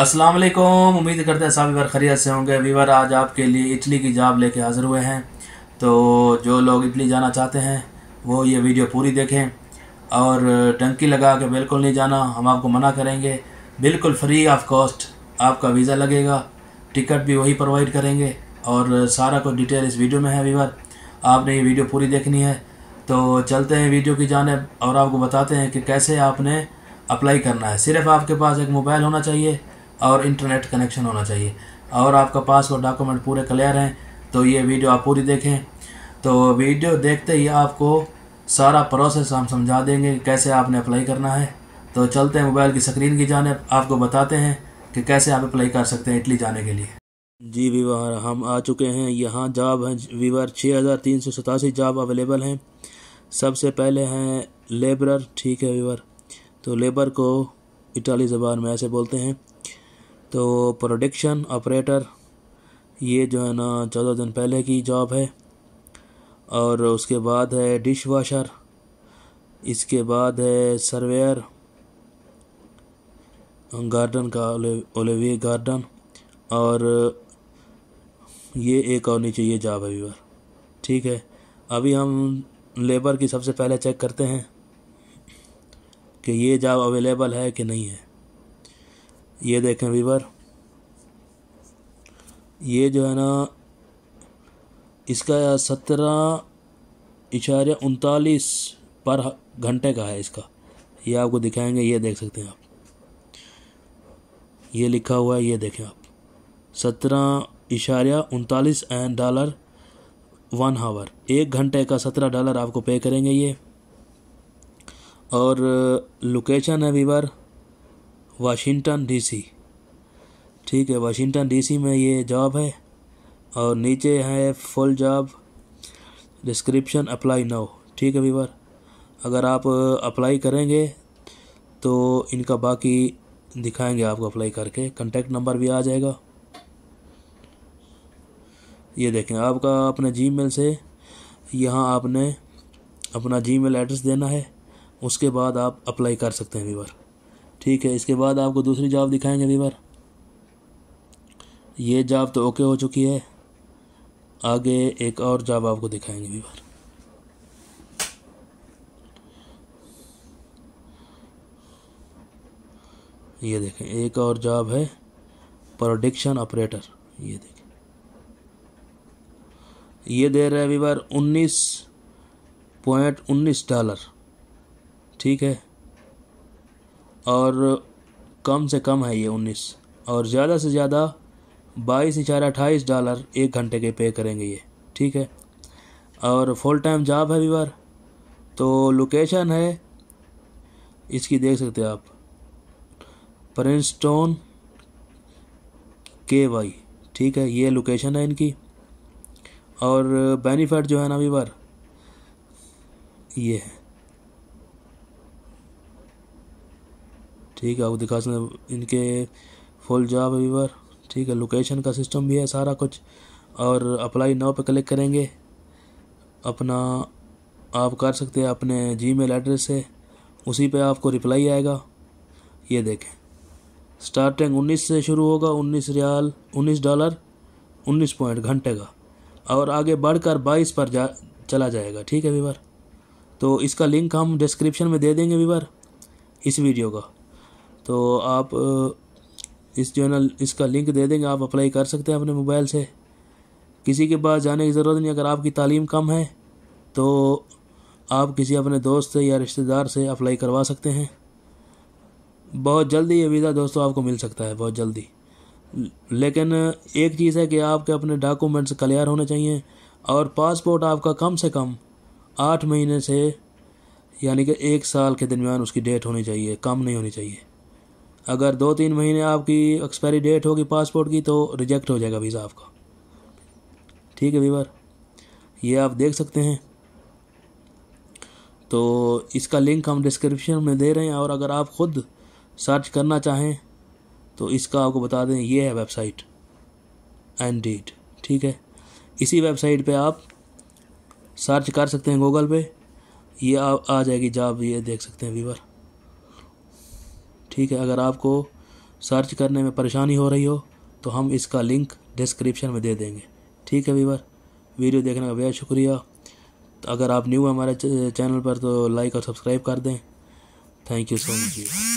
अस्सलाम वालेकुम उम्मीद करते हैं सभी खरीत से होंगे वीवर आज आपके लिए इटली की जॉब लेके हाज़िर हुए हैं तो जो लोग इटली जाना चाहते हैं वो ये वीडियो पूरी देखें और टंकी लगा के बिल्कुल नहीं जाना हम आपको मना करेंगे बिल्कुल फ्री ऑफ कॉस्ट आपका वीज़ा लगेगा टिकट भी वही प्रोवाइड करेंगे और सारा कुछ डिटेल इस वीडियो में है वीवर आपने ये वीडियो पूरी देखनी है तो चलते हैं वीडियो की जानब और आपको बताते हैं कि कैसे आपने अप्लाई करना है सिर्फ आपके पास एक मोबाइल होना चाहिए और इंटरनेट कनेक्शन होना चाहिए और आपका पासवर्ड डॉक्यूमेंट पूरे क्लियर हैं तो ये वीडियो आप पूरी देखें तो वीडियो देखते ही आपको सारा प्रोसेस हम समझा देंगे कैसे आपने अप्लाई करना है तो चलते हैं मोबाइल की स्क्रीन की जानब आपको बताते हैं कि कैसे आप अप्लाई कर सकते हैं इटली जाने के लिए जी वीवर हम आ चुके हैं यहाँ जॉब हैं वीवर छः हज़ार तीन सौ सतासी जॉब अवेलेबल हैं सबसे पहले हैं लेबरर ठीक है वीवर तो लेबर को इटाली ज़बान में ऐसे बोलते हैं तो प्रोडक्शन ऑपरेटर ये जो है ना चौदह दिन पहले की जॉब है और उसके बाद है डिश वाशर इसके बाद है सर्वेयर गार्डन का ओलेवे गार्डन और ये एक और नीचे ये जॉब है व्यूअर ठीक है अभी हम लेबर की सबसे पहले चेक करते हैं कि ये जॉब अवेलेबल है कि नहीं है ये देखें वीवर ये जो है ना इसका सत्रह इशारे उनतालीस पर घंटे का है इसका ये आपको दिखाएंगे ये देख सकते हैं आप ये लिखा हुआ है ये देखें आप सत्रह इशारे उनतालीस एंड डॉलर वन हावर एक घंटे का सत्रह डॉलर आपको पे करेंगे ये और लोकेशन है वीवर वाशिंगटन डीसी ठीक है वाशिंगटन डीसी में ये जॉब है और नीचे है full job description apply now ठीक है वीवर अगर आप अप्लाई करेंगे तो इनका बाकी दिखाएंगे आपको अप्लाई करके कंटेक्ट नंबर भी आ जाएगा ये देखें आपका अपने जीमेल से यहाँ आपने अपना जीमेल एड्रेस देना है उसके बाद आप अप्लाई कर सकते हैं वीवर ठीक है इसके बाद आपको दूसरी जॉब दिखाएंगे वीवर ये जॉब तो ओके हो चुकी है आगे एक और जॉब आपको दिखाएंगे वीवर ये देखें एक और जॉब है प्रोडिक्शन ऑपरेटर ये देखें ये दे रहा है वीवर उन्नीस पॉइंट उन्नीस डॉलर ठीक है और कम से कम है ये उन्नीस और ज़्यादा से ज़्यादा बाईस इशारा अट्ठाईस डॉलर एक घंटे के पे करेंगे ये ठीक है और फुल टाइम जॉब है वीवर तो लोकेशन है इसकी देख सकते हो आप प्रिंसटोन के वाई ठीक है ये लोकेशन है इनकी और बेनिफिट जो है ना वीवर ये है ठीक है वो दिखा सकते इनके फुल जॉब व्यूवर ठीक है लोकेशन का सिस्टम भी है सारा कुछ और अप्लाई नाव पे क्लिक करेंगे अपना आप कर सकते हैं अपने जी मेल एड्रेस से उसी पे आपको रिप्लाई आएगा ये देखें स्टार्टिंग 19 से शुरू होगा 19 रियाल 19 डॉलर 19 पॉइंट घंटे का और आगे बढ़कर 22 पर जा चला जाएगा ठीक है वीवर तो इसका लिंक हम डिस्क्रिप्शन में दे देंगे वीवर इस वीडियो का तो आप इस जो है ना इसका लिंक दे देंगे आप अप्लाई कर सकते हैं अपने मोबाइल से किसी के पास जाने की ज़रूरत नहीं अगर आपकी तालीम कम है तो आप किसी अपने दोस्त से या रिश्तेदार से अप्लाई करवा सकते हैं बहुत जल्दी ये वीज़ा दोस्तों आपको मिल सकता है बहुत जल्दी लेकिन एक चीज़ है कि आपके अपने डॉक्यूमेंट्स क्लियर होने चाहिए और पासपोर्ट आपका कम से कम आठ महीने से यानी कि एक साल के दरमियान उसकी डेट होनी चाहिए कम नहीं होनी चाहिए अगर दो तीन महीने आपकी एक्सपायरी डेट होगी पासपोर्ट की तो रिजेक्ट हो जाएगा वीज़ा आपका ठीक है वीवर ये आप देख सकते हैं तो इसका लिंक हम डिस्क्रिप्शन में दे रहे हैं और अगर आप ख़ुद सर्च करना चाहें तो इसका आपको बता दें ये है वेबसाइट एंड डीट ठीक है इसी वेबसाइट पे आप सर्च कर सकते हैं गूगल पे ये आ, आ जाएगी जॉब ये देख सकते हैं वीवर ठीक है अगर आपको सर्च करने में परेशानी हो रही हो तो हम इसका लिंक डिस्क्रिप्शन में दे देंगे ठीक है वीवर वीडियो देखने का बेहद शुक्रिया तो अगर आप न्यू हमारे चैनल पर तो लाइक और सब्सक्राइब कर दें थैंक यू सो मच